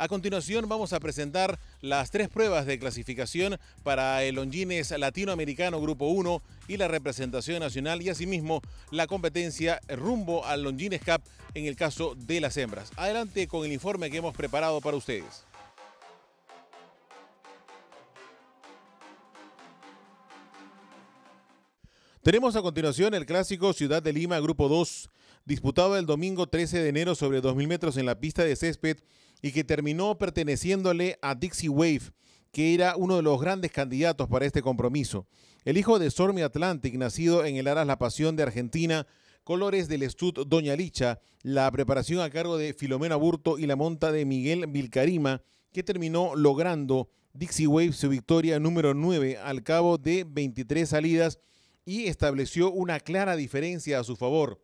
A continuación vamos a presentar las tres pruebas de clasificación para el Longines Latinoamericano Grupo 1 y la representación nacional y asimismo la competencia rumbo al Longines Cup en el caso de las hembras. Adelante con el informe que hemos preparado para ustedes. Tenemos a continuación el clásico Ciudad de Lima Grupo 2, disputado el domingo 13 de enero sobre 2.000 metros en la pista de césped y que terminó perteneciéndole a Dixie Wave, que era uno de los grandes candidatos para este compromiso. El hijo de Stormy Atlantic, nacido en el Aras La Pasión de Argentina, colores del Stud Doña Licha, la preparación a cargo de Filomena Burto y la monta de Miguel Vilcarima, que terminó logrando Dixie Wave su victoria número 9 al cabo de 23 salidas y estableció una clara diferencia a su favor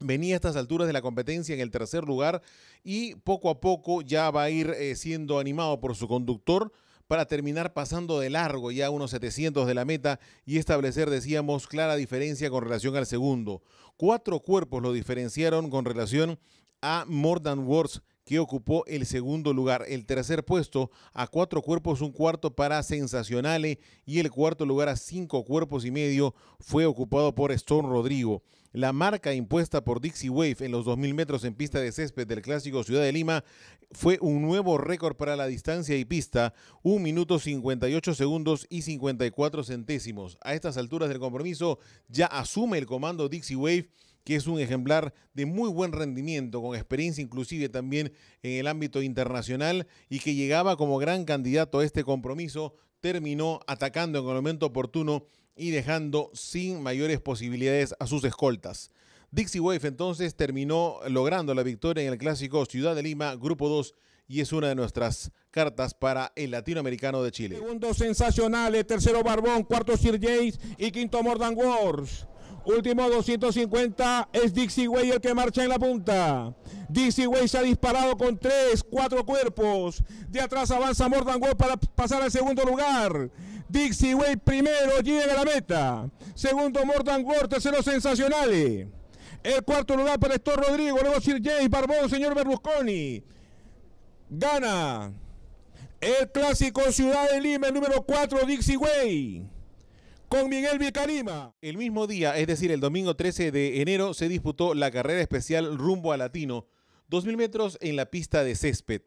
venía a estas alturas de la competencia en el tercer lugar y poco a poco ya va a ir eh, siendo animado por su conductor para terminar pasando de largo ya unos 700 de la meta y establecer, decíamos, clara diferencia con relación al segundo. Cuatro cuerpos lo diferenciaron con relación a More Than Words, que ocupó el segundo lugar, el tercer puesto a cuatro cuerpos, un cuarto para Sensacionales y el cuarto lugar a cinco cuerpos y medio fue ocupado por Stone Rodrigo. La marca impuesta por Dixie Wave en los 2.000 metros en pista de césped del clásico Ciudad de Lima fue un nuevo récord para la distancia y pista, un minuto 58 segundos y 54 centésimos. A estas alturas del compromiso ya asume el comando Dixie Wave que es un ejemplar de muy buen rendimiento, con experiencia inclusive también en el ámbito internacional y que llegaba como gran candidato a este compromiso, terminó atacando en el momento oportuno y dejando sin mayores posibilidades a sus escoltas. Dixie Wave entonces terminó logrando la victoria en el clásico Ciudad de Lima, Grupo 2, y es una de nuestras cartas para el latinoamericano de Chile. Segundo sensacional, tercero Barbón, cuarto Sir James y quinto Mordan Wars. Último 250 es Dixie Way el que marcha en la punta. Dixie Way se ha disparado con tres, cuatro cuerpos. De atrás avanza Mordan para pasar al segundo lugar. Dixie Way primero llega a la meta. Segundo Mordan tercero Sensacionales. El cuarto lugar para Estor Rodrigo, luego Sir James Barbón, señor Berlusconi. Gana el clásico Ciudad de Lima, el número cuatro Dixie Way con Miguel Vicarima. El mismo día, es decir, el domingo 13 de enero, se disputó la carrera especial rumbo a Latino, 2.000 metros en la pista de césped.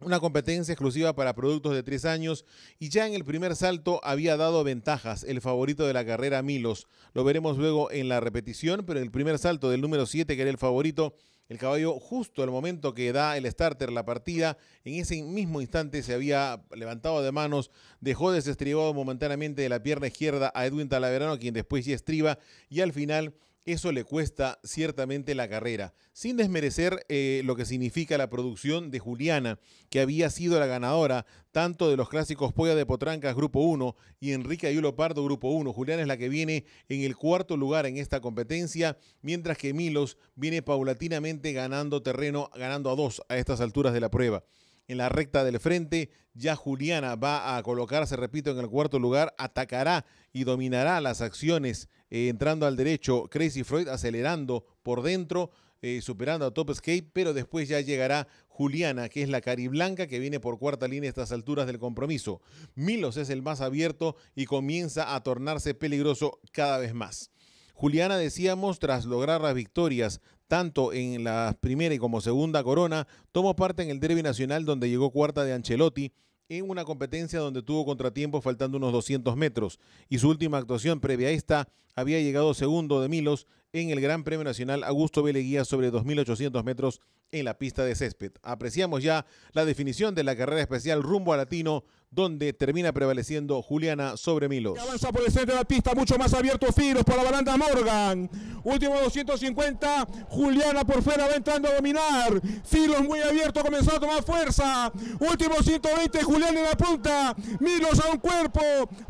Una competencia exclusiva para productos de tres años y ya en el primer salto había dado ventajas el favorito de la carrera Milos. Lo veremos luego en la repetición, pero en el primer salto del número 7, que era el favorito, el caballo, justo al momento que da el starter la partida, en ese mismo instante se había levantado de manos, dejó desestribado momentáneamente de la pierna izquierda a Edwin Talaverano, quien después ya estriba, y al final eso le cuesta ciertamente la carrera, sin desmerecer eh, lo que significa la producción de Juliana, que había sido la ganadora tanto de los clásicos Polla de Potrancas Grupo 1 y Enrique Ayulo Pardo Grupo 1. Juliana es la que viene en el cuarto lugar en esta competencia, mientras que Milos viene paulatinamente ganando terreno, ganando a dos a estas alturas de la prueba en la recta del frente. Ya Juliana va a colocarse, repito, en el cuarto lugar, atacará y dominará las acciones eh, entrando al derecho, Crazy Freud acelerando por dentro, eh, superando a Top Escape, pero después ya llegará Juliana, que es la cariblanca que viene por cuarta línea a estas alturas del compromiso. Milos es el más abierto y comienza a tornarse peligroso cada vez más. Juliana, decíamos, tras lograr las victorias tanto en la primera y como segunda corona, tomó parte en el Derby Nacional donde llegó cuarta de Ancelotti, en una competencia donde tuvo contratiempo faltando unos 200 metros y su última actuación previa a esta había llegado segundo de Milos en el Gran Premio Nacional Augusto Beleguía sobre 2.800 metros en la pista de césped. Apreciamos ya la definición de la carrera especial rumbo a Latino, donde termina prevaleciendo Juliana sobre Milos. Avanza por el centro de la pista, mucho más abierto Filos por la baranda Morgan. Último 250, Juliana por fuera va entrando a dominar. Filos muy abierto, comenzó a tomar fuerza. Último 120, Juliana en la punta. Milos a un cuerpo,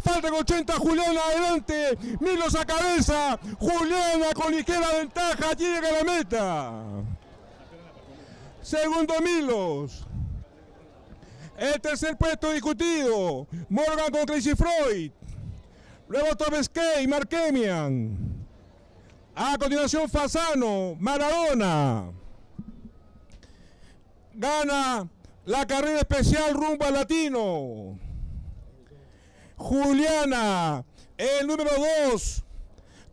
falta con 80, Juliana adelante. Milos a cabeza, Juliana con ligera ventaja, llega a la meta. Segundo Milos. El tercer puesto discutido, Morgan con Crazy Freud. Luego Torres y Markemian. A continuación Fasano, Maradona. Gana la carrera especial rumbo latino. Juliana, el número dos,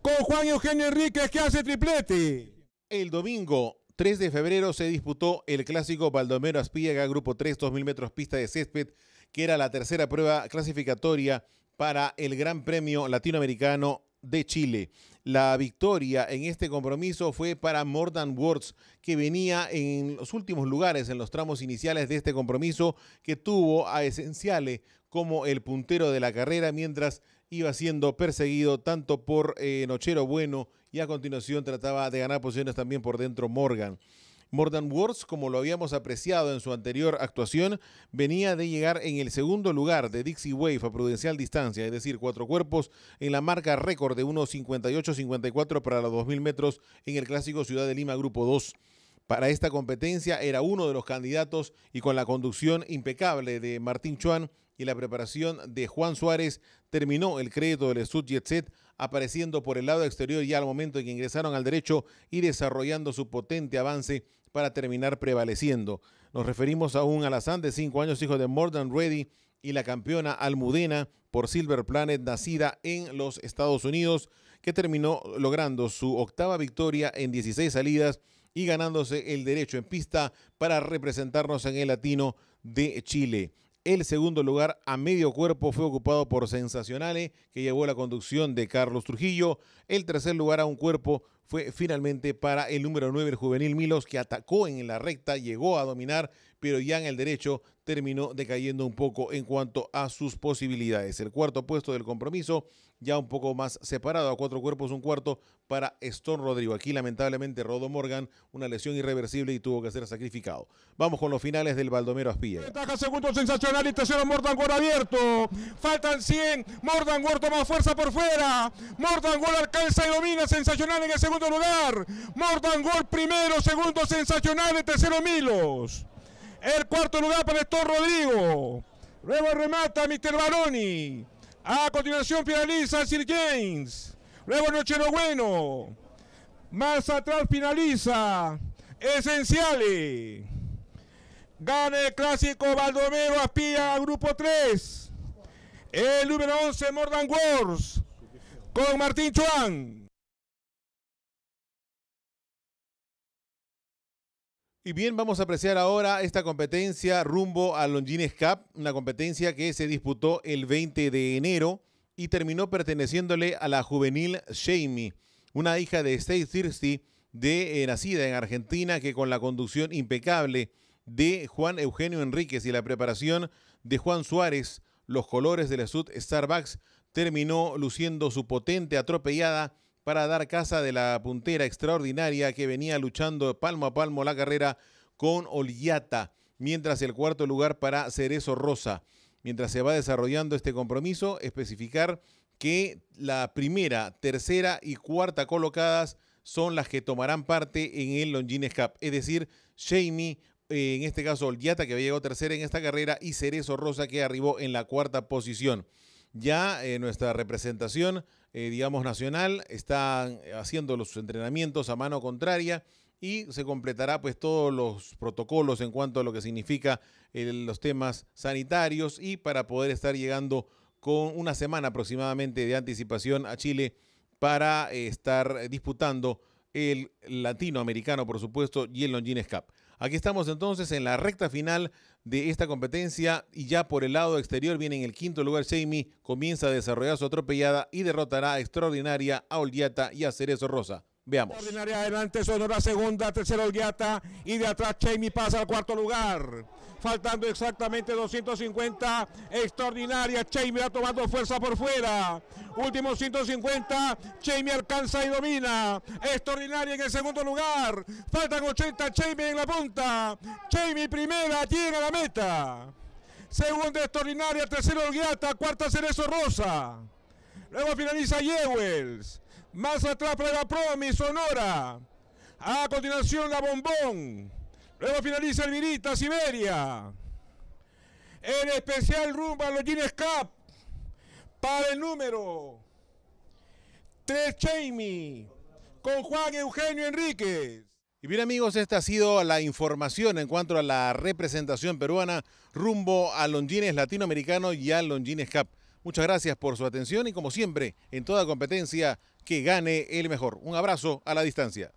con Juan Eugenio Enríquez que hace triplete. El domingo 3 de febrero se disputó el clásico Baldomero Aspiega, grupo 3, 2.000 metros pista de césped, que era la tercera prueba clasificatoria para el Gran Premio Latinoamericano de Chile. La victoria en este compromiso fue para Morgan Words, que venía en los últimos lugares en los tramos iniciales de este compromiso, que tuvo a Esenciale como el puntero de la carrera, mientras iba siendo perseguido tanto por eh, Nochero Bueno y a continuación trataba de ganar posiciones también por dentro Morgan morton como lo habíamos apreciado en su anterior actuación, venía de llegar en el segundo lugar de Dixie Wave a prudencial distancia, es decir, cuatro cuerpos, en la marca récord de 54 para los 2.000 metros en el clásico Ciudad de Lima Grupo 2 para esta competencia era uno de los candidatos y con la conducción impecable de Martín Chuan y la preparación de Juan Suárez terminó el crédito del Sud Set apareciendo por el lado exterior ya al momento en que ingresaron al derecho y desarrollando su potente avance para terminar prevaleciendo. Nos referimos a un alazán de 5 años, hijo de Morgan Ready y la campeona Almudena por Silver Planet, nacida en los Estados Unidos, que terminó logrando su octava victoria en 16 salidas y ganándose el derecho en pista para representarnos en el latino de Chile. El segundo lugar a medio cuerpo fue ocupado por Sensacionales, que llevó la conducción de Carlos Trujillo. El tercer lugar a un cuerpo fue finalmente para el número 9, el juvenil Milos, que atacó en la recta, llegó a dominar, pero ya en el derecho terminó decayendo un poco en cuanto a sus posibilidades. El cuarto puesto del compromiso, ya un poco más separado, a cuatro cuerpos, un cuarto para Stone Rodrigo. Aquí lamentablemente Rodo Morgan, una lesión irreversible y tuvo que ser sacrificado. Vamos con los finales del Baldomero Aspilla. Ventaja segundo sensacional y tercero abierto. Faltan 100. Morgan toma fuerza por fuera. Morgan alcanza y domina sensacional en el segundo lugar. Mordan primero, segundo sensacional, el tercero Milos. El cuarto lugar para Estor Rodrigo. Luego remata Mister Baroni. A continuación finaliza Sir James. Luego Nochero Bueno. Más atrás finaliza Esenciales. Gana el clásico Baldomero Aspía, grupo 3. El número 11, Mordan Wars. Con Martín Chuan. Y bien, vamos a apreciar ahora esta competencia rumbo a Longines Cup, una competencia que se disputó el 20 de enero y terminó perteneciéndole a la juvenil Jamie, una hija de Stay Thirsty, de, eh, nacida en Argentina, que con la conducción impecable de Juan Eugenio Enríquez y la preparación de Juan Suárez, los colores de la Sud Starbucks, terminó luciendo su potente atropellada para dar casa de la puntera extraordinaria que venía luchando palmo a palmo la carrera con Oliata, mientras el cuarto lugar para Cerezo Rosa. Mientras se va desarrollando este compromiso, especificar que la primera, tercera y cuarta colocadas son las que tomarán parte en el Longines Cup, es decir, Jamie, eh, en este caso Olgata, que había llegado tercera en esta carrera, y Cerezo Rosa, que arribó en la cuarta posición ya eh, nuestra representación, eh, digamos, nacional, está haciendo los entrenamientos a mano contraria y se completará pues todos los protocolos en cuanto a lo que significa eh, los temas sanitarios y para poder estar llegando con una semana aproximadamente de anticipación a Chile para estar disputando el latinoamericano, por supuesto, y el Longines Cup. Aquí estamos entonces en la recta final de esta competencia y ya por el lado exterior viene en el quinto lugar Jamie, comienza a desarrollar su atropellada y derrotará Extraordinaria, a Olgiata y a Cerezo Rosa. Veamos. Ordinaria adelante, Sonora segunda, tercero guiata. y de atrás Chaimi pasa al cuarto lugar. Faltando exactamente 250, extraordinaria, Chemi ha tomando fuerza por fuera. Último 150, Jamie alcanza y domina. Extraordinaria en el segundo lugar. Faltan 80, Chaimi en la punta. Chemi primera, tiene la meta. Segunda extraordinaria, tercero Olguiata, cuarta Cerezo Rosa. Luego finaliza Jewels más atrás para la Promi, Sonora. A continuación la Bombón. Luego finaliza el virita Siberia. En especial rumba los Longines Cup. Para el número 3 Jamie Con Juan Eugenio Enríquez. Y bien amigos, esta ha sido la información en cuanto a la representación peruana rumbo a Longines Latinoamericano y a Longines Cup. Muchas gracias por su atención y como siempre, en toda competencia, que gane el mejor. Un abrazo a la distancia.